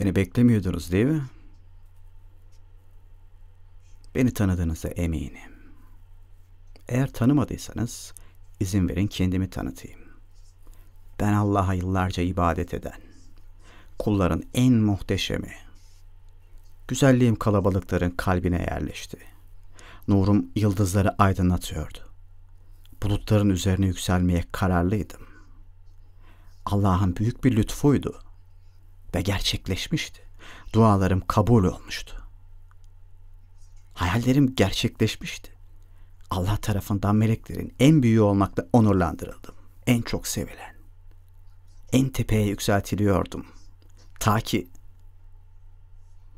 Beni beklemiyordunuz değil mi? Beni tanıdığınıza eminim. Eğer tanımadıysanız izin verin kendimi tanıtayım. Ben Allah'a yıllarca ibadet eden, kulların en muhteşemi. Güzelliğim kalabalıkların kalbine yerleşti. Nurum yıldızları aydınlatıyordu. Bulutların üzerine yükselmeye kararlıydım. Allah'ın büyük bir lütfuydu.'' ve gerçekleşmişti. Dualarım kabul olmuştu. Hayallerim gerçekleşmişti. Allah tarafından meleklerin en büyüğü olmakla onurlandırıldım. En çok sevilen. En tepeye yükseltiliyordum. Ta ki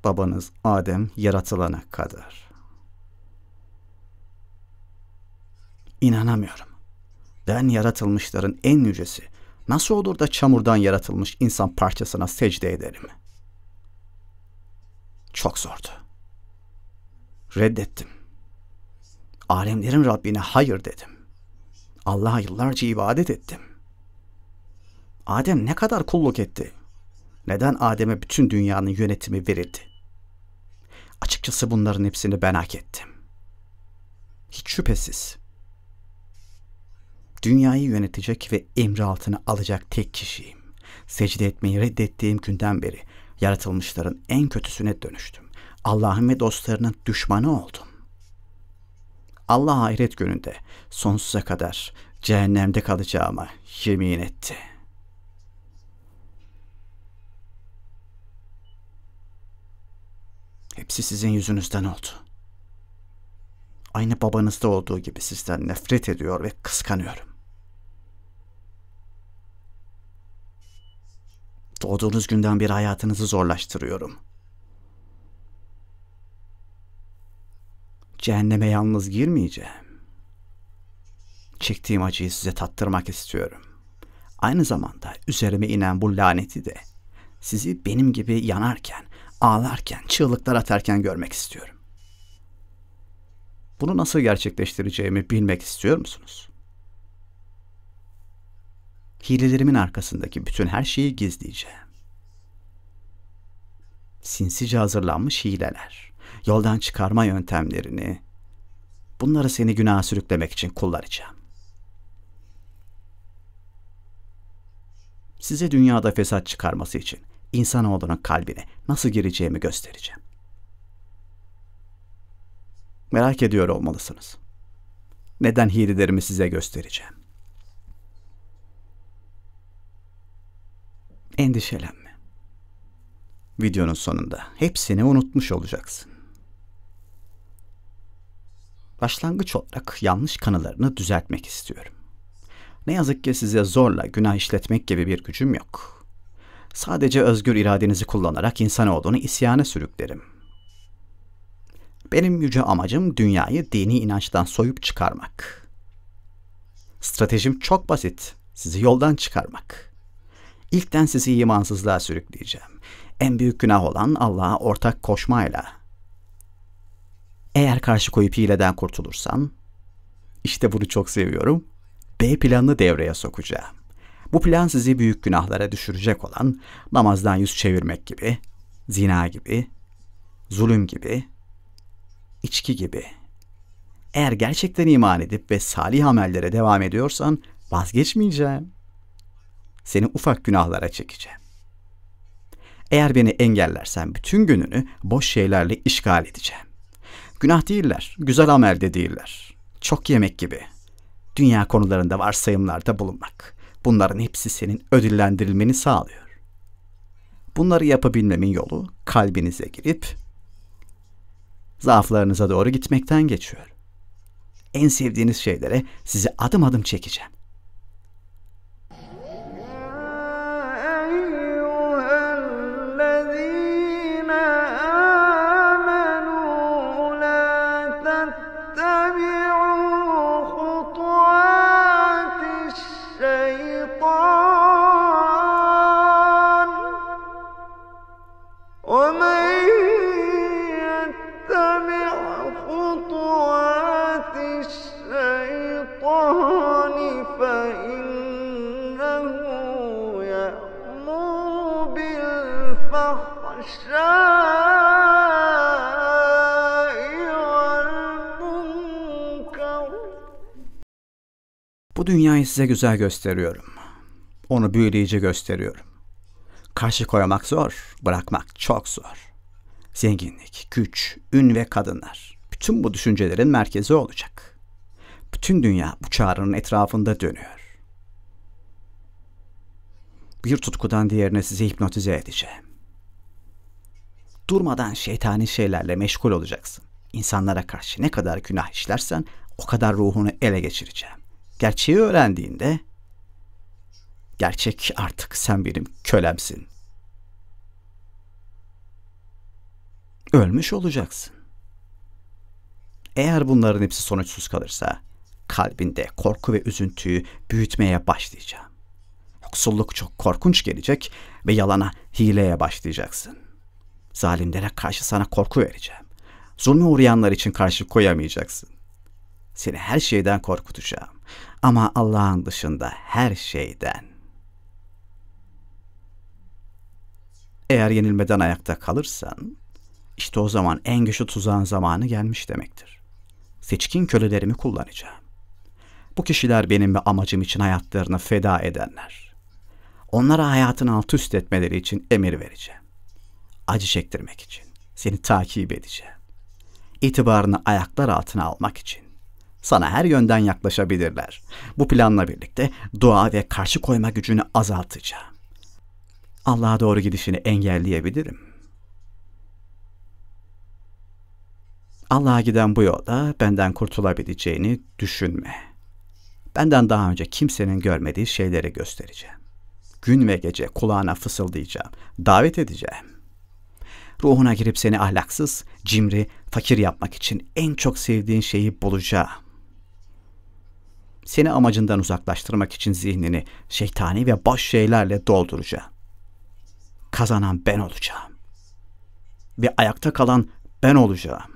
babanız Adem yaratılana kadar. İnanamıyorum. Ben yaratılmışların en yücesi, nasıl olur da çamurdan yaratılmış insan parçasına secde ederim? Çok zordu. Reddettim. Alemlerin Rabbine hayır dedim. Allah'a yıllarca ibadet ettim. Adem ne kadar kulluk etti? Neden Adem'e bütün dünyanın yönetimi verildi? Açıkçası bunların hepsini ben hak ettim. Hiç şüphesiz Dünyayı yönetecek ve emri altına alacak tek kişiyim. Secde etmeyi reddettiğim günden beri yaratılmışların en kötüsüne dönüştüm. Allah'ın ve dostlarının düşmanı oldum. Allah ahiret gününde sonsuza kadar cehennemde kalacağıma yemin etti. Hepsi sizin yüzünüzden oldu. Aynı babanızda olduğu gibi sizden nefret ediyor ve kıskanıyorum. Doğduğunuz günden beri hayatınızı zorlaştırıyorum. Cehenneme yalnız girmeyeceğim. Çektiğim acıyı size tattırmak istiyorum. Aynı zamanda üzerime inen bu laneti de sizi benim gibi yanarken, ağlarken, çığlıklar atarken görmek istiyorum. Bunu nasıl gerçekleştireceğimi bilmek istiyor musunuz? Hilelerimin arkasındaki bütün her şeyi gizleyeceğim. Sinsice hazırlanmış hileler, yoldan çıkarma yöntemlerini, bunları seni günah sürüklemek için kullanacağım. Size dünyada fesat çıkarması için insanoğlunun kalbine nasıl gireceğimi göstereceğim. Merak ediyor olmalısınız. Neden hilelerimi size göstereceğim. Endişelenme. Videonun sonunda hepsini unutmuş olacaksın. Başlangıç olarak yanlış kanılarını düzeltmek istiyorum. Ne yazık ki size zorla günah işletmek gibi bir gücüm yok. Sadece özgür iradenizi kullanarak insanoğlunu isyana sürüklerim. Benim yüce amacım dünyayı dini inançtan soyup çıkarmak. Stratejim çok basit. Sizi yoldan çıkarmak. İlkten sizi imansızlığa sürükleyeceğim. En büyük günah olan Allah'a ortak koşmayla. Eğer karşı koyup hileden kurtulursan, işte bunu çok seviyorum, B planını devreye sokacağım. Bu plan sizi büyük günahlara düşürecek olan namazdan yüz çevirmek gibi, zina gibi, zulüm gibi, içki gibi. Eğer gerçekten iman edip ve salih amellere devam ediyorsan vazgeçmeyeceğim.'' seni ufak günahlara çekeceğim. Eğer beni engellersen bütün gününü boş şeylerle işgal edeceğim. Günah değiller, güzel amel de değiller. Çok yemek gibi. Dünya konularında varsayımlarda bulunmak. Bunların hepsi senin ödüllendirilmeni sağlıyor. Bunları yapabilmemin yolu kalbinize girip zaaflarınıza doğru gitmekten geçiyor. En sevdiğiniz şeylere sizi adım adım çekeceğim. Bu dünyayı size güzel gösteriyorum. Onu büyüleyici gösteriyorum. Karşı koymak zor, bırakmak çok zor.'' zenginlik, güç, ün ve kadınlar. Bütün bu düşüncelerin merkezi olacak. Bütün dünya bu çağrının etrafında dönüyor. Bir tutkudan diğerine sizi hipnotize edeceğim. Durmadan şeytani şeylerle meşgul olacaksın. İnsanlara karşı ne kadar günah işlersen o kadar ruhunu ele geçireceğim. Gerçeği öğrendiğinde gerçek artık sen benim kölemsin ölmüş olacaksın. Eğer bunların hepsi sonuçsuz kalırsa kalbinde korku ve üzüntüyü büyütmeye başlayacağım. Yoksulluk çok korkunç gelecek ve yalana, hileye başlayacaksın. Zalimlere karşı sana korku vereceğim. Zulme uğrayanlar için karşı koyamayacaksın. Seni her şeyden korkutacağım. Ama Allah'ın dışında her şeyden. Eğer yenilmeden ayakta kalırsan, işte o zaman en güçlü tuzağın zamanı gelmiş demektir. Seçkin kölelerimi kullanacağım. Bu kişiler benim ve amacım için hayatlarını feda edenler. Onlara hayatını alt üst etmeleri için emir vereceğim. Acı çektirmek için. Seni takip edeceğim. İtibarını ayaklar altına almak için. Sana her yönden yaklaşabilirler. Bu planla birlikte dua ve karşı koyma gücünü azaltacağım. Allah'a doğru gidişini engelleyebilirim Allah'a giden bu yolda benden kurtulabileceğini düşünme. Benden daha önce kimsenin görmediği şeyleri göstereceğim. Gün ve gece kulağına fısıldayacağım, davet edeceğim. Ruhuna girip seni ahlaksız, cimri, fakir yapmak için en çok sevdiğin şeyi bulacağım. Seni amacından uzaklaştırmak için zihnini şeytani ve boş şeylerle dolduracağım. Kazanan ben olacağım. Ve ayakta kalan ben olacağım.